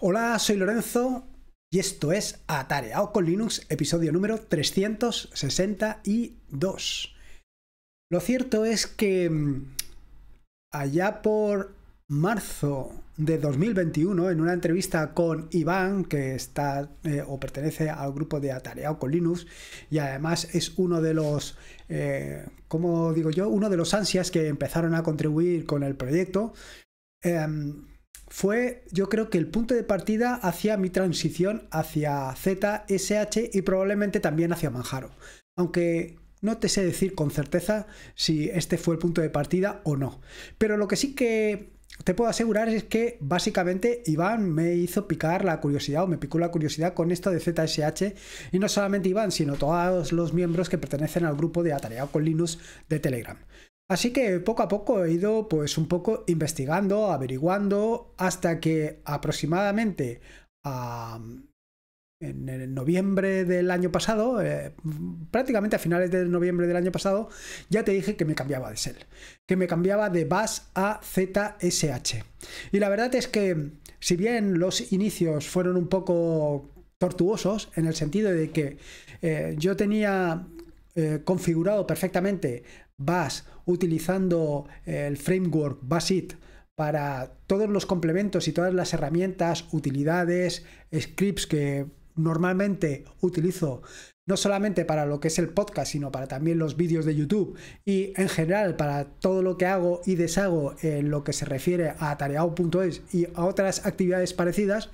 Hola, soy Lorenzo y esto es Atareado con Linux, episodio número 362. Lo cierto es que mm, allá por marzo de 2021, en una entrevista con Iván, que está eh, o pertenece al grupo de Atareado con Linux, y además es uno de los, eh, como digo yo, uno de los ansias que empezaron a contribuir con el proyecto. Em, fue yo creo que el punto de partida hacia mi transición hacia ZSH y probablemente también hacia Manjaro. Aunque no te sé decir con certeza si este fue el punto de partida o no. Pero lo que sí que te puedo asegurar es que básicamente Iván me hizo picar la curiosidad o me picó la curiosidad con esto de ZSH y no solamente Iván, sino todos los miembros que pertenecen al grupo de Atareado con Linux de Telegram. Así que poco a poco he ido pues un poco investigando, averiguando, hasta que aproximadamente en noviembre del año pasado, eh, prácticamente a finales de noviembre del año pasado, ya te dije que me cambiaba de SEL, que me cambiaba de BAS a ZSH. Y la verdad es que si bien los inicios fueron un poco tortuosos, en el sentido de que eh, yo tenía eh, configurado perfectamente VAS utilizando eh, el framework Basit para todos los complementos y todas las herramientas, utilidades, scripts que normalmente utilizo no solamente para lo que es el podcast, sino para también los vídeos de YouTube y en general para todo lo que hago y deshago en lo que se refiere a tareao.es y a otras actividades parecidas,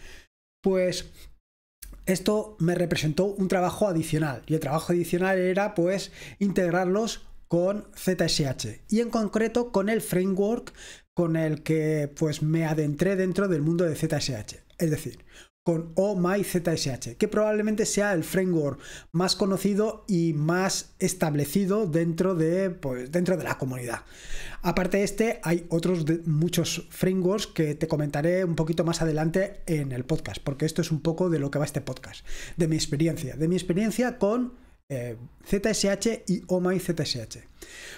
pues esto me representó un trabajo adicional y el trabajo adicional era pues integrarlos con ZSH y en concreto con el framework con el que pues me adentré dentro del mundo de ZSH, es decir, con Oh My ZSH, que probablemente sea el framework más conocido y más establecido dentro de, pues, dentro de la comunidad. Aparte de este, hay otros muchos frameworks que te comentaré un poquito más adelante en el podcast, porque esto es un poco de lo que va este podcast, de mi experiencia, de mi experiencia con ZSH eh, y OMI ZSH.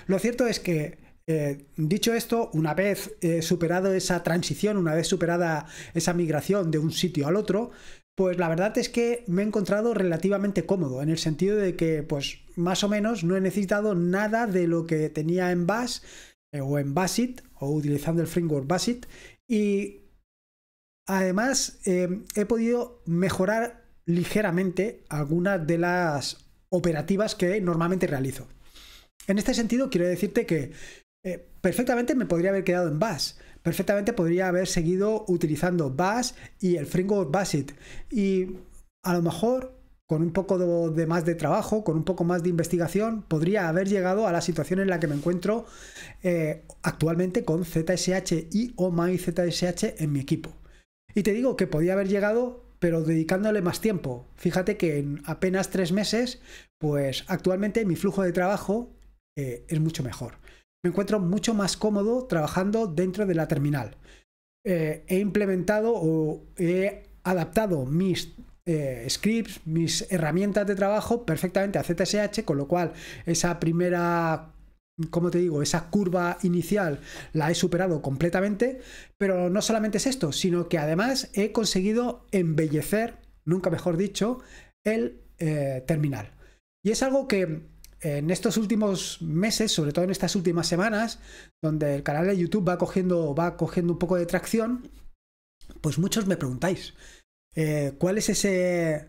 Lo cierto es que eh, dicho esto, una vez eh, superado esa transición, una vez superada esa migración de un sitio al otro, pues la verdad es que me he encontrado relativamente cómodo, en el sentido de que, pues más o menos, no he necesitado nada de lo que tenía en Bash o en Basit, o utilizando el framework Basit, y además he podido mejorar ligeramente algunas de las operativas que normalmente realizo. En este sentido, quiero decirte que eh, perfectamente me podría haber quedado en Bash, perfectamente podría haber seguido utilizando Bash y el fringo Basit. Y a lo mejor con un poco de, más de trabajo, con un poco más de investigación, podría haber llegado a la situación en la que me encuentro eh, actualmente con ZSH y o ZSH en mi equipo. Y te digo que podría haber llegado pero dedicándole más tiempo. Fíjate que en apenas tres meses, pues actualmente mi flujo de trabajo eh, es mucho mejor. Me encuentro mucho más cómodo trabajando dentro de la terminal. Eh, he implementado o he adaptado mis eh, scripts, mis herramientas de trabajo perfectamente a ZSH, con lo cual esa primera como te digo, esa curva inicial la he superado completamente, pero no solamente es esto, sino que además he conseguido embellecer, nunca mejor dicho, el eh, terminal. Y es algo que en estos últimos meses, sobre todo en estas últimas semanas, donde el canal de YouTube va cogiendo, va cogiendo un poco de tracción, pues muchos me preguntáis, eh, ¿cuál es ese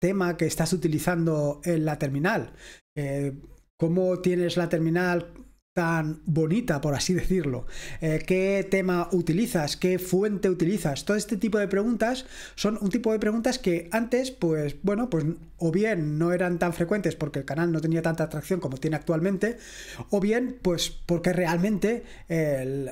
tema que estás utilizando en la terminal? Eh, cómo tienes la terminal tan bonita, por así decirlo, eh, qué tema utilizas, qué fuente utilizas, todo este tipo de preguntas son un tipo de preguntas que antes, pues bueno, pues o bien no eran tan frecuentes porque el canal no tenía tanta atracción como tiene actualmente, o bien pues porque realmente el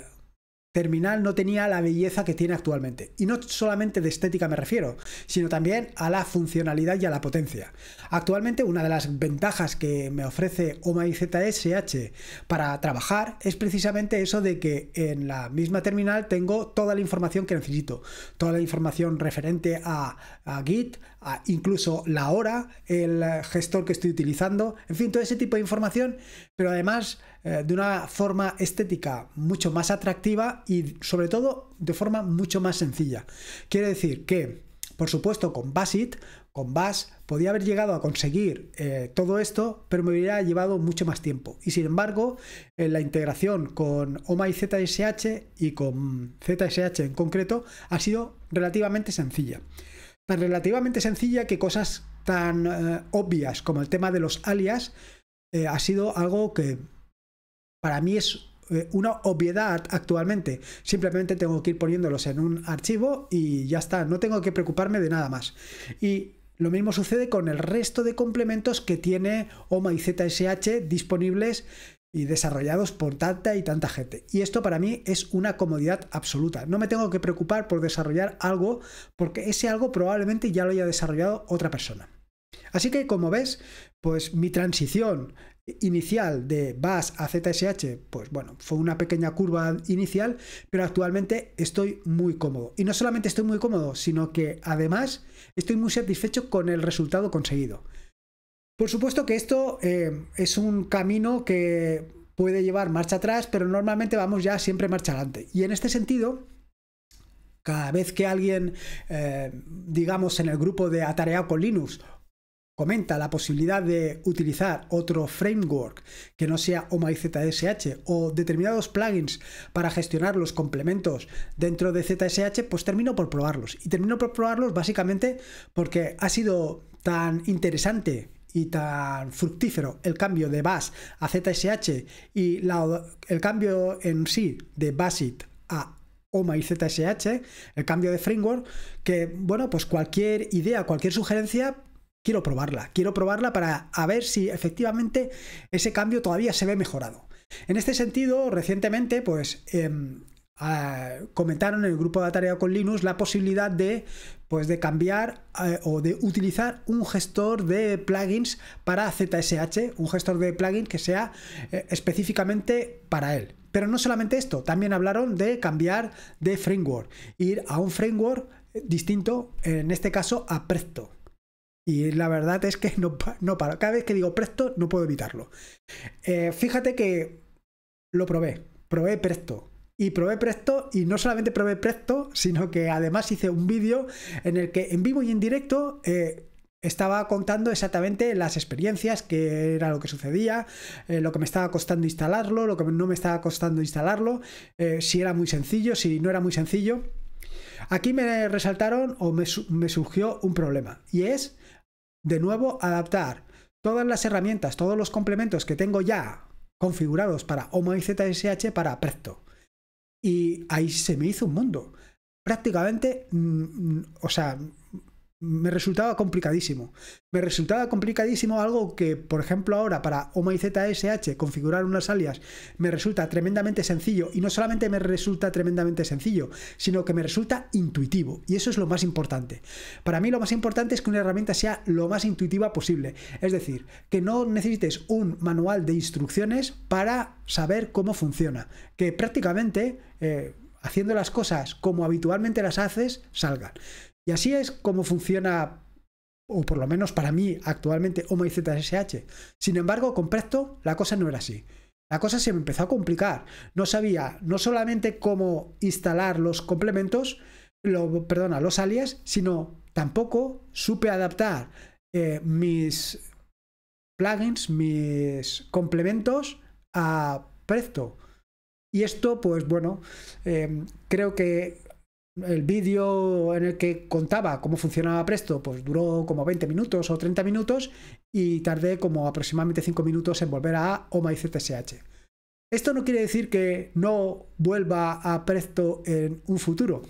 terminal no tenía la belleza que tiene actualmente. Y no solamente de estética me refiero, sino también a la funcionalidad y a la potencia. Actualmente una de las ventajas que me ofrece OMI ZSH para trabajar es precisamente eso de que en la misma terminal tengo toda la información que necesito. Toda la información referente a Git, incluso la hora, el gestor que estoy utilizando, en fin, todo ese tipo de información, pero además eh, de una forma estética mucho más atractiva y sobre todo de forma mucho más sencilla. Quiere decir que, por supuesto, con Basit, con BAS podía haber llegado a conseguir eh, todo esto, pero me hubiera llevado mucho más tiempo. Y sin embargo, la integración con y ZSH y con ZSH en concreto ha sido relativamente sencilla relativamente sencilla que cosas tan eh, obvias como el tema de los alias eh, ha sido algo que para mí es eh, una obviedad actualmente. Simplemente tengo que ir poniéndolos en un archivo y ya está, no tengo que preocuparme de nada más. Y lo mismo sucede con el resto de complementos que tiene OMA y ZSH disponibles y desarrollados por tanta y tanta gente. Y esto para mí es una comodidad absoluta. No me tengo que preocupar por desarrollar algo porque ese algo probablemente ya lo haya desarrollado otra persona. Así que como ves, pues mi transición inicial de BAS a ZSH, pues bueno, fue una pequeña curva inicial, pero actualmente estoy muy cómodo. Y no solamente estoy muy cómodo, sino que además estoy muy satisfecho con el resultado conseguido. Por supuesto que esto eh, es un camino que puede llevar marcha atrás, pero normalmente vamos ya siempre marcha adelante. Y en este sentido, cada vez que alguien, eh, digamos, en el grupo de Atareado con Linux, comenta la posibilidad de utilizar otro framework que no sea ZSH o determinados plugins para gestionar los complementos dentro de ZSH, pues termino por probarlos. Y termino por probarlos básicamente porque ha sido tan interesante y tan fructífero el cambio de BAS a ZSH y el cambio en sí de BASIT a OMA y ZSH, el cambio de framework, que bueno, pues cualquier idea, cualquier sugerencia, quiero probarla, quiero probarla para ver si efectivamente ese cambio todavía se ve mejorado. En este sentido, recientemente, pues... Em, Ah, comentaron en el grupo de tarea con Linux la posibilidad de, pues, cambiar eh, o de utilizar un gestor de plugins para ZSH, un gestor de plugins que sea eh, específicamente para él. Pero no solamente esto, también hablaron de cambiar de framework, ir a un framework distinto, en este caso a Presto. Y la verdad es que no, no Cada vez que digo Presto, no puedo evitarlo. Eh, fíjate que lo probé. Probé Presto y probé Presto y no solamente probé Presto, sino que además hice un vídeo en el que en vivo y en directo eh, estaba contando exactamente las experiencias, qué era lo que sucedía, eh, lo que me estaba costando instalarlo, lo que no me estaba costando instalarlo, eh, si era muy sencillo, si no era muy sencillo. Aquí me resaltaron o me, surgió un problema y es, de nuevo, adaptar todas las herramientas, todos los complementos que tengo ya configurados para y ZSH para Presto. Y ahí se me hizo un mundo. Prácticamente, mm, mm, o sea, me resultaba complicadísimo. Me resultaba complicadísimo algo que, por ejemplo, ahora para ZSH configurar unas alias me resulta tremendamente sencillo y no solamente me resulta tremendamente sencillo, sino que me resulta intuitivo y eso es lo más importante. Para mí lo más importante es que una herramienta sea lo más intuitiva posible, es decir, que no necesites un manual de instrucciones para saber cómo funciona, que prácticamente eh, haciendo las cosas como habitualmente las haces salgan. Y así es como funciona, o por lo menos para mí actualmente, Homo y ZSH. Sin embargo, con Presto la cosa no era así. La cosa se me empezó a complicar. No sabía no solamente cómo instalar los complementos, lo, perdona, los alias, sino tampoco supe adaptar eh, mis plugins, mis complementos a Presto. Y esto, pues bueno, eh, creo que el vídeo en el que contaba cómo funcionaba Presto, pues duró como 20 minutos o 30 minutos y tardé como aproximadamente 5 minutos en volver a Oma Esto no quiere decir que no vuelva a Presto en un futuro.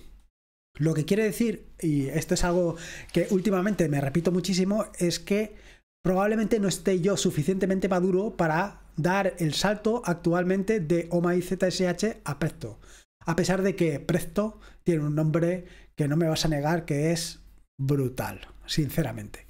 Lo que quiere decir, y esto es algo que últimamente me repito muchísimo, es que probablemente no esté yo suficientemente maduro para dar el salto actualmente de OMA a Presto. A pesar de que Presto tiene un nombre que no me vas a negar que es brutal, sinceramente.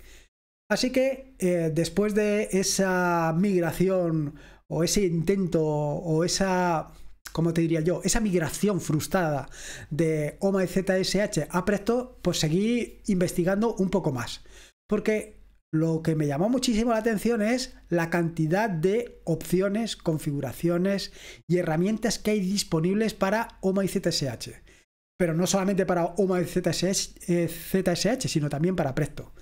Así que eh, después de esa migración o ese intento o esa, como te diría yo? Esa migración frustrada de OMA ZSH a Presto, pues seguí investigando un poco más. Porque lo que me llamó muchísimo la atención es la cantidad de opciones, configuraciones y herramientas que hay disponibles para OMA y ZSH pero no solamente para OMA ZSH, eh, ZSH, sino también para Presto.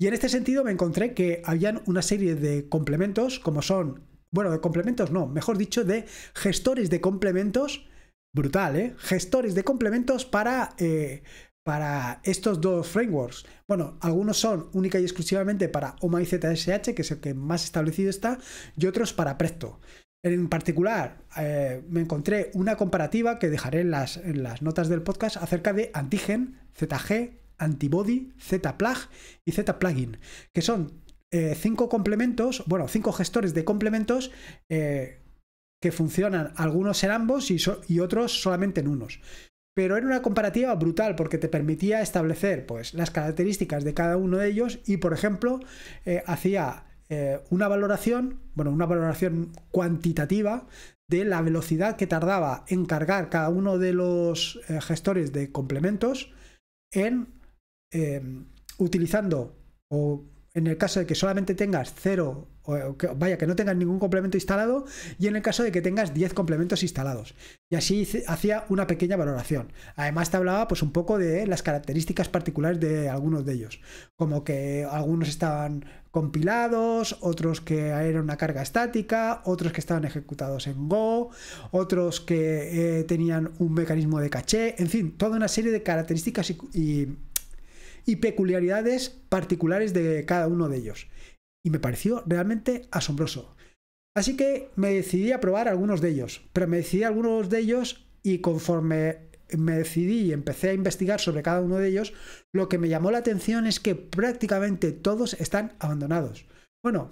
Y en este sentido me encontré que habían una serie de complementos, como son, bueno, de complementos no, mejor dicho, de gestores de complementos, brutal, ¿eh? Gestores de complementos para, eh, para estos dos frameworks. Bueno, algunos son única y exclusivamente para OMA y ZSH, que es el que más establecido está, y otros para Presto. En particular, eh, me encontré una comparativa que dejaré en las, notas del podcast acerca de antigen, ZG, antibody, z y Zplugin, plugin que son eh, cinco complementos, bueno, cinco gestores de complementos eh, que funcionan, algunos en ambos y, otros solamente en unos pero era una comparativa brutal porque te permitía establecer pues, las características de cada uno de ellos y, por ejemplo, hacía eh, una valoración, bueno, una valoración cuantitativa de la velocidad que tardaba en cargar cada uno de los eh, gestores de complementos en eh, utilizando o en el caso de que solamente tengas 0 vaya, que no tengas ningún complemento instalado y en el caso de que tengas 10 complementos instalados. Y así hacía una pequeña valoración. Además te hablaba pues un poco de las características particulares de algunos de ellos, como que algunos estaban compilados, otros que era una carga estática, otros que estaban ejecutados en Go, otros que eh, tenían un mecanismo de caché, en fin, toda una serie de características y peculiaridades particulares de cada uno de ellos y me pareció realmente asombroso. Así que me decidí a probar algunos de ellos, pero me decidí algunos de ellos y conforme me decidí y empecé a investigar sobre cada uno de ellos, lo que me llamó la atención es que prácticamente todos están abandonados. Bueno,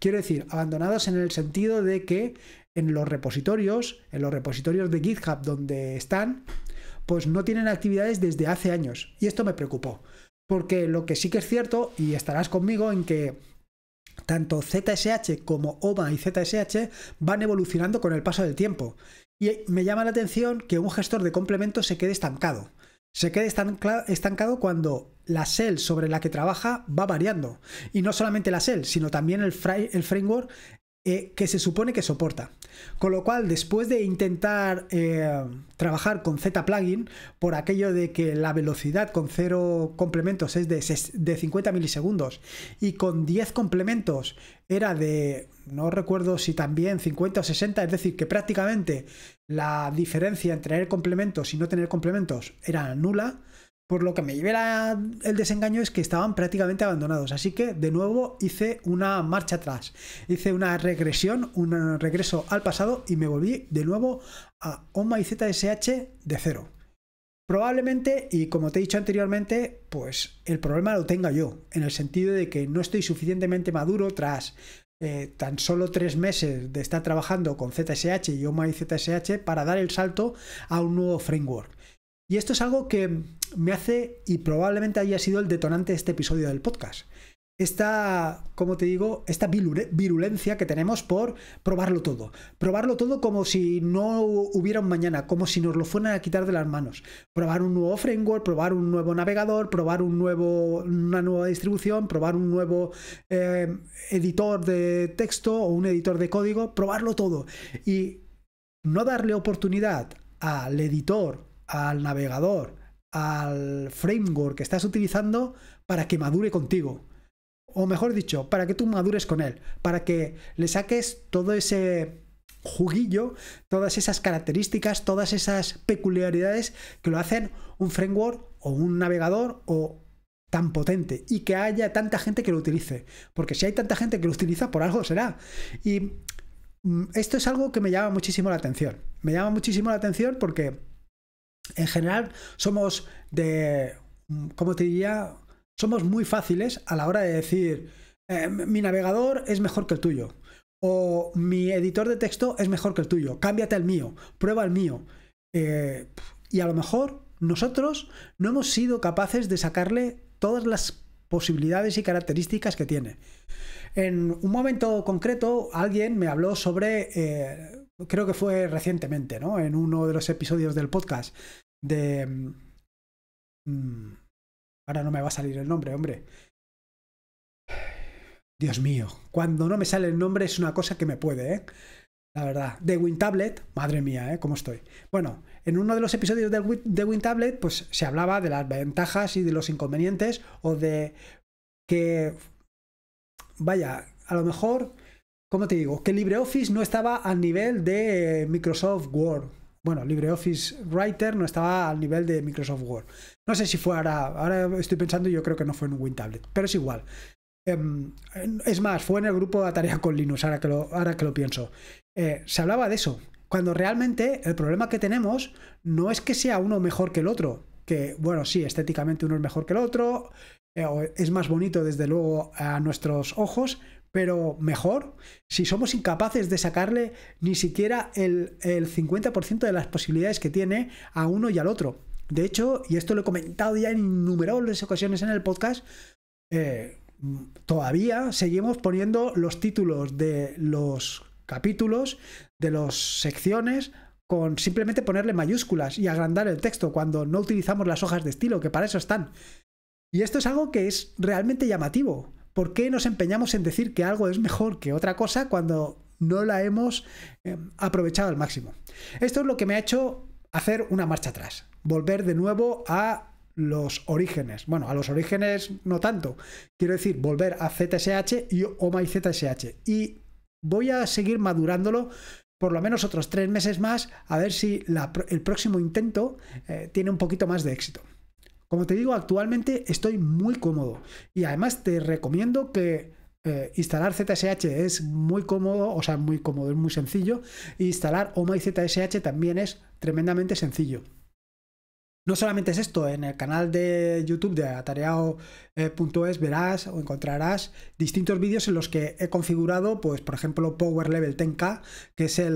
quiero decir, abandonados en el sentido de que en los repositorios, en los repositorios de GitHub donde están, pues no tienen actividades desde hace años. Y esto me preocupó, porque lo que sí que es cierto, y estarás conmigo en que tanto ZSH como OMA y ZSH van evolucionando con el paso del tiempo. Y me llama la atención que un gestor de complementos se quede estancado. Se quede estancado cuando la shell sobre la que trabaja va variando. Y no solamente la shell, sino también el, framework eh, que se supone que soporta. Con lo cual, después de intentar eh, trabajar con Z plugin, por aquello de que la velocidad con 0 complementos es de, de 50 milisegundos y con 10 complementos era de, no recuerdo si también 50 o 60, es decir, que prácticamente la diferencia entre tener complementos y no tener complementos era nula, por lo que me llevé el desengaño es que estaban prácticamente abandonados. Así que de nuevo hice una marcha atrás. Hice una regresión, un regreso al pasado y me volví de nuevo a OMA y ZSH de cero. Probablemente, y como te he dicho anteriormente, pues el problema lo tenga yo, en el sentido de que no estoy suficientemente maduro tras eh, tan solo tres meses de estar trabajando con ZSH y OMA y ZSH para dar el salto a un nuevo framework. Y esto es algo que me hace, y probablemente haya sido el detonante de este episodio del podcast. Esta, como te digo, esta virulencia que tenemos por probarlo todo. Probarlo todo como si no hubiera un mañana, como si nos lo fueran a quitar de las manos. Probar un nuevo framework, probar un nuevo navegador, probar un nuevo, una nueva distribución, probar un nuevo eh, editor de texto o un editor de código, probarlo todo. Y no darle oportunidad al editor al navegador, al framework que estás utilizando para que madure contigo. O mejor dicho, para que tú madures con él, para que le saques todo ese juguillo, todas esas características, todas esas peculiaridades que lo hacen un framework o un navegador o tan potente y que haya tanta gente que lo utilice. Porque si hay tanta gente que lo utiliza, por algo será. Y mm, esto es algo que me llama muchísimo la atención. Me llama muchísimo la atención porque en general somos de, cómo te diría? Somos muy fáciles a la hora de decir, eh, mi navegador es mejor que el tuyo, o mi editor de texto es mejor que el tuyo, cámbiate al mío, prueba el mío. Eh, y a lo mejor nosotros no hemos sido capaces de sacarle todas las posibilidades y características que tiene. En un momento concreto, alguien me habló sobre eh, creo que fue recientemente, ¿no? En uno de los episodios del podcast de... Mm, mm, ahora no me va a salir el nombre, hombre. Dios mío, cuando no me sale el nombre es una cosa que me puede, ¿eh? La verdad, de Tablet... madre mía, ¿eh? ¿Cómo estoy? Bueno, en uno de los episodios de, de Tablet, pues se hablaba de las ventajas y de los inconvenientes o de que, vaya, a lo mejor ¿cómo te digo? Que LibreOffice no estaba al nivel de eh, Microsoft Word. Bueno, LibreOffice Writer no estaba al nivel de Microsoft Word. No sé si fue ahora, ahora estoy pensando, yo creo que no fue en un WinTablet, pero es igual. Em, es más, fue en el grupo de tarea con Linux, ahora que lo, ahora que lo pienso. Eh, se hablaba de eso, cuando realmente el problema que tenemos no es que sea uno mejor que el otro, que bueno, sí, estéticamente uno es mejor que el otro, eh, es más bonito desde luego a nuestros ojos, pero mejor si somos incapaces de sacarle ni siquiera el, 50% de las posibilidades que tiene a uno y al otro. De hecho, y esto lo he comentado ya en innumerables ocasiones en el podcast, eh, todavía seguimos poniendo los títulos de los capítulos, de las secciones, con simplemente ponerle mayúsculas y agrandar el texto cuando no utilizamos las hojas de estilo, que para eso están. Y esto es algo que es realmente llamativo. ¿Por qué nos empeñamos en decir que algo es mejor que otra cosa cuando no la hemos eh, aprovechado al máximo? Esto es lo que me ha hecho hacer una marcha atrás, volver de nuevo a los orígenes. Bueno, a los orígenes no tanto. Quiero decir, volver a ZSH y Omai ZSH. Y voy a seguir madurándolo por lo menos otros tres meses más a ver si el próximo intento eh, tiene un poquito más de éxito. Como te digo, actualmente estoy muy cómodo y además te recomiendo que eh, instalar ZSH es muy cómodo, o sea, muy cómodo, es muy sencillo. E instalar OMI ZSH también es tremendamente sencillo. No solamente es esto, en el canal de YouTube de atareao.es verás o encontrarás distintos vídeos en los que he configurado, pues por ejemplo, Power Level 10K, que es eh,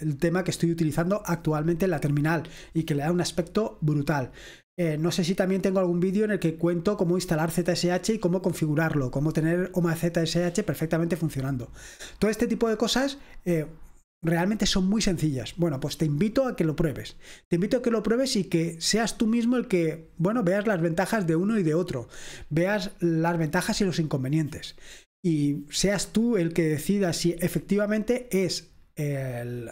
el tema que estoy utilizando actualmente en la terminal y que le da un aspecto brutal. Eh, no sé si también tengo algún vídeo en el que cuento cómo instalar ZSH y cómo configurarlo, cómo tener OMA ZSH perfectamente funcionando. Todo este tipo de cosas eh, realmente son muy sencillas. Bueno, pues te invito a que lo pruebes. Te invito a que lo pruebes y que seas tú mismo el que, bueno, veas las ventajas de uno y de otro, veas las ventajas y los inconvenientes. Y seas tú el que decida si efectivamente es el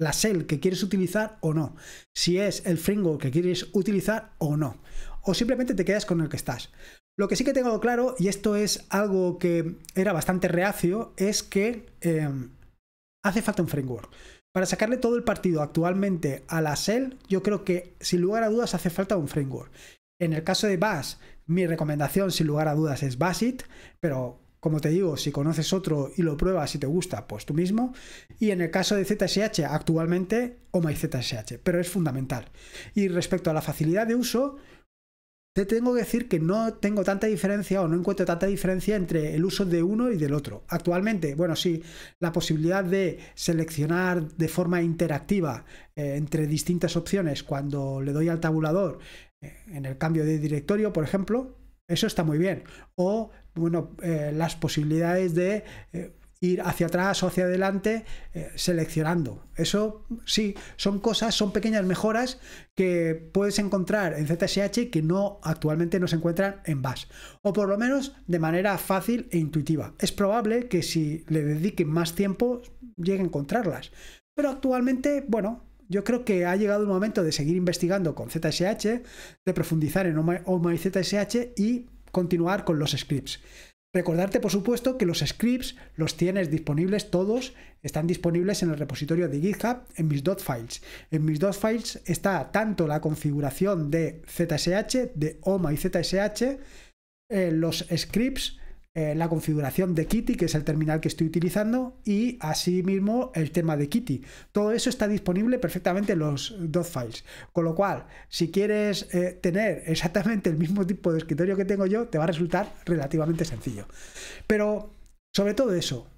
la shell que quieres utilizar o no, si es el framework que quieres utilizar o no, o simplemente te quedas con el que estás. Lo que sí que tengo claro, y esto es algo que era bastante reacio, es que em, hace falta un framework. Para sacarle todo el partido actualmente a la shell, yo creo que sin lugar a dudas hace falta un framework. En el caso de Bash, mi recomendación sin lugar a dudas es Bashit, pero como te digo, si conoces otro y lo pruebas y te gusta, pues tú mismo. Y en el caso de ZSH, actualmente, oh ZSH, pero es fundamental. Y respecto a la facilidad de uso, te tengo que decir que no tengo tanta diferencia o no encuentro tanta diferencia entre el uso de uno y del otro. Actualmente, bueno, sí, la posibilidad de seleccionar de forma interactiva eh, entre distintas opciones cuando le doy al tabulador eh, en el cambio de directorio, por ejemplo, eso está muy bien. O, bueno, eh, las posibilidades de eh, ir hacia atrás o hacia adelante eh, seleccionando. Eso sí, son cosas, son pequeñas mejoras que puedes encontrar en ZSH que no actualmente no se encuentran en Bash. O por lo menos de manera fácil e intuitiva. Es probable que si le dediquen más tiempo llegue a encontrarlas. Pero actualmente, bueno, yo creo que ha llegado el momento de seguir investigando con ZSH, de profundizar en OMA y ZSH y continuar con los scripts. Recordarte, por supuesto, que los scripts los tienes disponibles todos, están disponibles en el repositorio de GitHub en mis dot .files. En mis dot .files está tanto la configuración de ZSH, de OMA y ZSH, eh, los scripts, eh, la configuración de Kitty, que es el terminal que estoy utilizando, y asimismo el tema de Kitty. Todo eso está disponible perfectamente en los dos files. Con lo cual, si quieres eh, tener exactamente el mismo tipo de escritorio que tengo yo, te va a resultar relativamente sencillo. Pero sobre todo eso,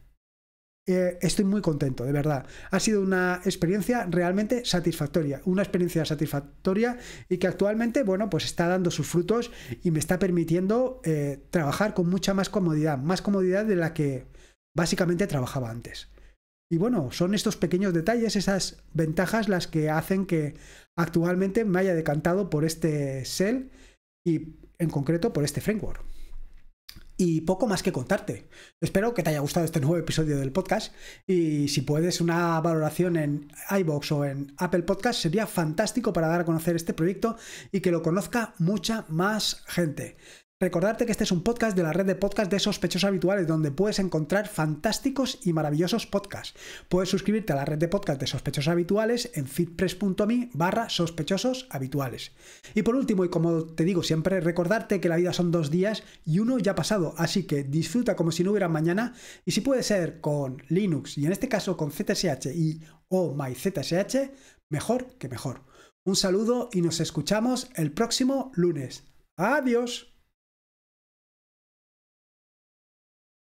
eh, estoy muy contento, de verdad. Ha sido una experiencia realmente satisfactoria, una experiencia satisfactoria y que actualmente, bueno, pues está dando sus frutos y me está permitiendo eh, trabajar con mucha más comodidad, más comodidad de la que básicamente trabajaba antes. Y bueno, son estos pequeños detalles, esas ventajas las que hacen que actualmente me haya decantado por este sell y en concreto por este framework y poco más que contarte. Espero que te haya gustado este nuevo episodio del podcast y si puedes una valoración en iBox o en Apple Podcast sería fantástico para dar a conocer este proyecto y que lo conozca mucha más gente. Recordarte que este es un podcast de la red de podcast de sospechosos habituales, donde puedes encontrar fantásticos y maravillosos podcasts. Puedes suscribirte a la red de podcast de sospechosos habituales en fitpress.me barra sospechosos habituales. Y por último, y como te digo siempre, recordarte que la vida son dos días y uno ya ha pasado, así que disfruta como si no hubiera mañana y si puede ser con Linux y en este caso con ZSH y o oh, my MyZSH, mejor que mejor. Un saludo y nos escuchamos el próximo lunes. Adiós.